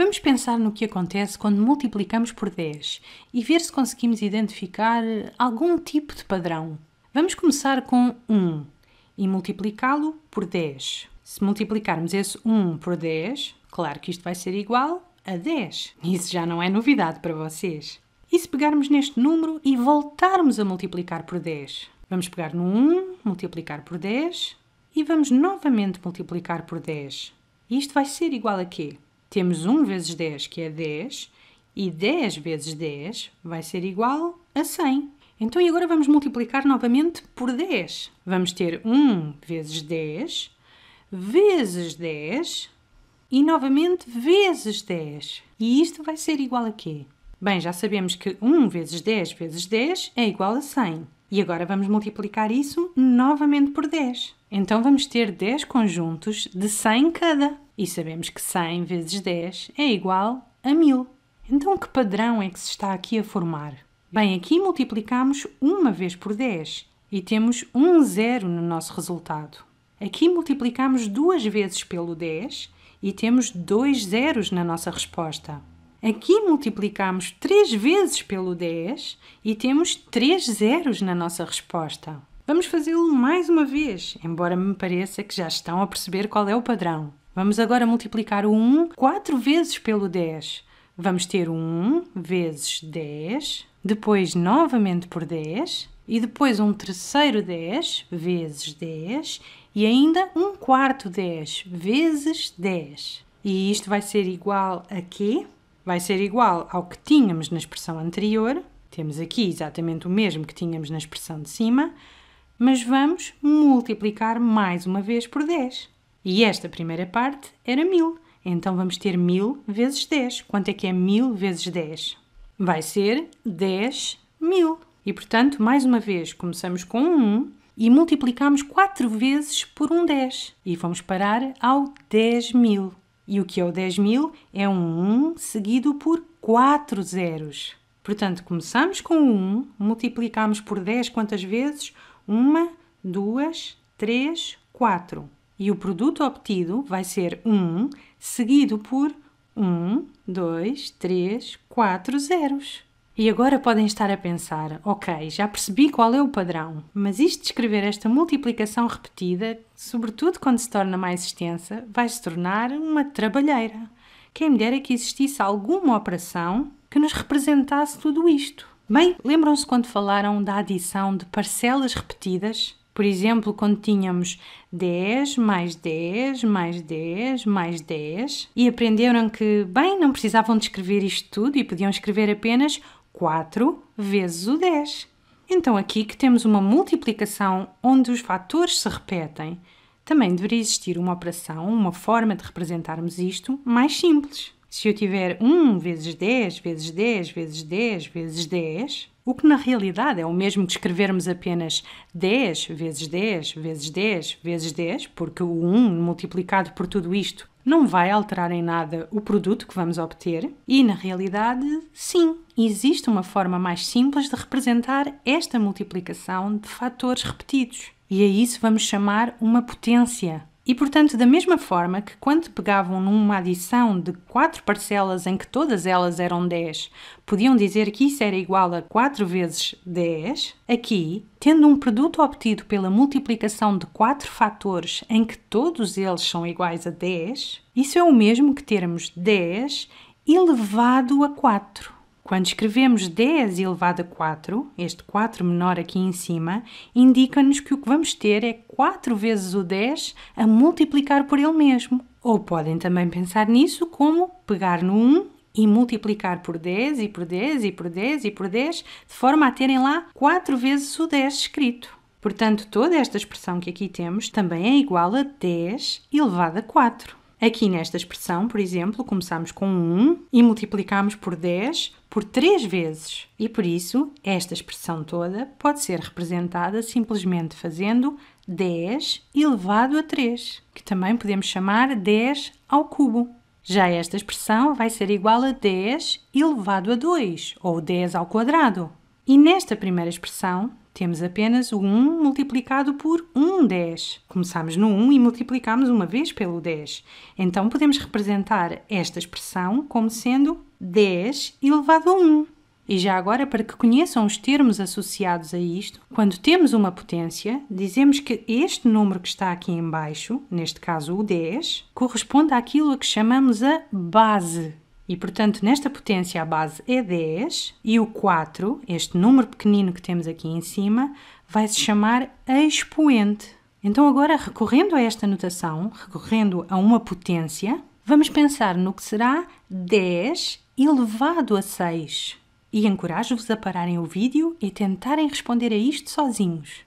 Vamos pensar no que acontece quando multiplicamos por 10 e ver se conseguimos identificar algum tipo de padrão. Vamos começar com 1 e multiplicá-lo por 10. Se multiplicarmos esse 1 por 10, claro que isto vai ser igual a 10. Isso já não é novidade para vocês. E se pegarmos neste número e voltarmos a multiplicar por 10? Vamos pegar no 1, multiplicar por 10 e vamos novamente multiplicar por 10. Isto vai ser igual a quê? Temos 1 vezes 10, que é 10, e 10 vezes 10 vai ser igual a 100. Então, e agora vamos multiplicar novamente por 10. Vamos ter 1 vezes 10, vezes 10, e novamente vezes 10. E isto vai ser igual a quê? Bem, já sabemos que 1 vezes 10 vezes 10 é igual a 100. E agora vamos multiplicar isso novamente por 10. Então vamos ter 10 conjuntos de 100 cada. E sabemos que 100 vezes 10 é igual a 1000. Então, que padrão é que se está aqui a formar? Bem, aqui multiplicamos uma vez por 10 e temos um zero no nosso resultado. Aqui multiplicamos duas vezes pelo 10 e temos dois zeros na nossa resposta. Aqui multiplicamos três vezes pelo 10 e temos três zeros na nossa resposta. Vamos fazê-lo mais uma vez, embora me pareça que já estão a perceber qual é o padrão. Vamos agora multiplicar o 1 4 vezes pelo 10. Vamos ter 1 vezes 10, depois novamente por 10, e depois um terceiro 10 vezes 10, e ainda um quarto 10 vezes 10. E isto vai ser igual a quê? Vai ser igual ao que tínhamos na expressão anterior. Temos aqui exatamente o mesmo que tínhamos na expressão de cima, mas vamos multiplicar mais uma vez por 10. E esta primeira parte era 1000, então vamos ter 1000 vezes 10. Quanto é que é 1000 vezes 10? Vai ser 10.000. E portanto, mais uma vez, começamos com um 1 e multiplicamos 4 vezes por um 10 e vamos parar ao 10.000. E o que é o 10.000? É um 1 seguido por 4 zeros. Portanto, começamos com um 1, multiplicamos por 10 quantas vezes? 1, 2, 3, 4 e o produto obtido vai ser 1 seguido por 1, 2, 3, 4 zeros. E agora podem estar a pensar: ok, já percebi qual é o padrão, mas isto de escrever esta multiplicação repetida, sobretudo quando se torna mais extensa, vai se tornar uma trabalheira. Quem é me dera é que existisse alguma operação que nos representasse tudo isto. Bem, lembram-se quando falaram da adição de parcelas repetidas? Por exemplo, quando tínhamos 10 mais 10 mais 10 mais 10 e aprenderam que, bem, não precisavam de escrever isto tudo e podiam escrever apenas 4 vezes o 10. Então, aqui que temos uma multiplicação onde os fatores se repetem, também deveria existir uma operação, uma forma de representarmos isto mais simples se eu tiver 1 vezes 10 vezes 10 vezes 10 vezes 10, o que na realidade é o mesmo que escrevermos apenas 10 vezes 10 vezes 10 vezes 10, porque o 1 multiplicado por tudo isto não vai alterar em nada o produto que vamos obter, e na realidade, sim, existe uma forma mais simples de representar esta multiplicação de fatores repetidos. E a isso vamos chamar uma potência. E, portanto, da mesma forma que quando pegavam numa adição de quatro parcelas em que todas elas eram 10, podiam dizer que isso era igual a 4 vezes 10, aqui, tendo um produto obtido pela multiplicação de quatro fatores em que todos eles são iguais a 10, isso é o mesmo que termos 10 elevado a 4. Quando escrevemos 10 elevado a 4, este 4 menor aqui em cima, indica-nos que o que vamos ter é 4 vezes o 10 a multiplicar por ele mesmo. Ou podem também pensar nisso como pegar no 1 e multiplicar por 10 e por 10 e por 10 e por 10, de forma a terem lá 4 vezes o 10 escrito. Portanto, toda esta expressão que aqui temos também é igual a 10 elevado a 4. Aqui nesta expressão, por exemplo, começamos com 1 e multiplicamos por 10 por 3 vezes. E por isso, esta expressão toda pode ser representada simplesmente fazendo 10 elevado a 3, que também podemos chamar 10 ao cubo. Já esta expressão vai ser igual a 10 elevado a 2, ou 10 ao quadrado. E nesta primeira expressão, temos apenas o 1 multiplicado por 1 10. Começamos no 1 e multiplicamos uma vez pelo 10. Então podemos representar esta expressão como sendo 10 elevado a 1. E já agora, para que conheçam os termos associados a isto, quando temos uma potência, dizemos que este número que está aqui embaixo, neste caso o 10, corresponde àquilo a que chamamos a base e, portanto, nesta potência a base é 10 e o 4, este número pequenino que temos aqui em cima, vai se chamar expoente. Então, agora, recorrendo a esta notação, recorrendo a uma potência, vamos pensar no que será 10 elevado a 6. E encorajo-vos a pararem o vídeo e tentarem responder a isto sozinhos.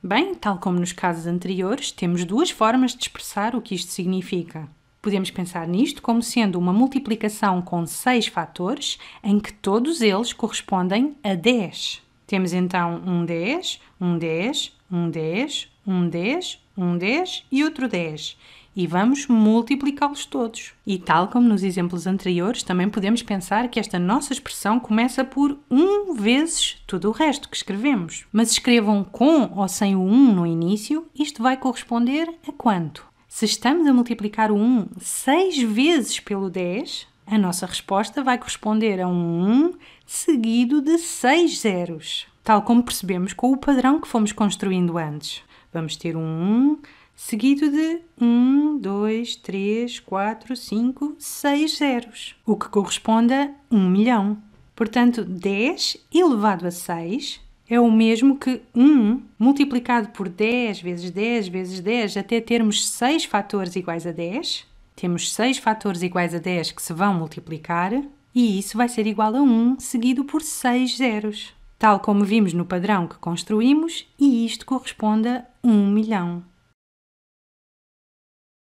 Bem, tal como nos casos anteriores, temos duas formas de expressar o que isto significa. Podemos pensar nisto como sendo uma multiplicação com seis fatores em que todos eles correspondem a 10. Temos então um 10, um 10, um 10, um 10, um 10 e outro 10. E vamos multiplicá-los todos. E tal como nos exemplos anteriores, também podemos pensar que esta nossa expressão começa por 1 vezes tudo o resto que escrevemos. Mas escrevam com ou sem o 1 no início, isto vai corresponder a quanto? Se estamos a multiplicar o 1 6 vezes pelo 10, a nossa resposta vai corresponder a um 1 seguido de 6 zeros, tal como percebemos com o padrão que fomos construindo antes. Vamos ter um 1 seguido de 1, 2, 3, 4, 5, 6 zeros, o que corresponde a 1 milhão. Portanto, 10 elevado a 6 é o mesmo que 1 multiplicado por 10 vezes 10 vezes 10 até termos 6 fatores iguais a 10. Temos 6 fatores iguais a 10 que se vão multiplicar e isso vai ser igual a 1 seguido por 6 zeros, tal como vimos no padrão que construímos, e isto corresponde a 1 milhão.